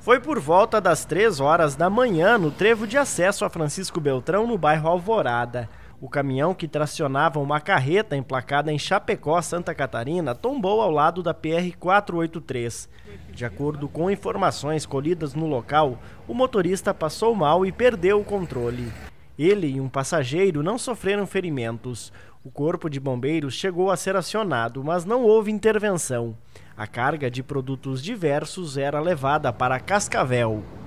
Foi por volta das 3 horas da manhã no trevo de acesso a Francisco Beltrão, no bairro Alvorada. O caminhão que tracionava uma carreta emplacada em Chapecó, Santa Catarina, tombou ao lado da PR-483. De acordo com informações colhidas no local, o motorista passou mal e perdeu o controle. Ele e um passageiro não sofreram ferimentos. O corpo de bombeiros chegou a ser acionado, mas não houve intervenção. A carga de produtos diversos era levada para Cascavel.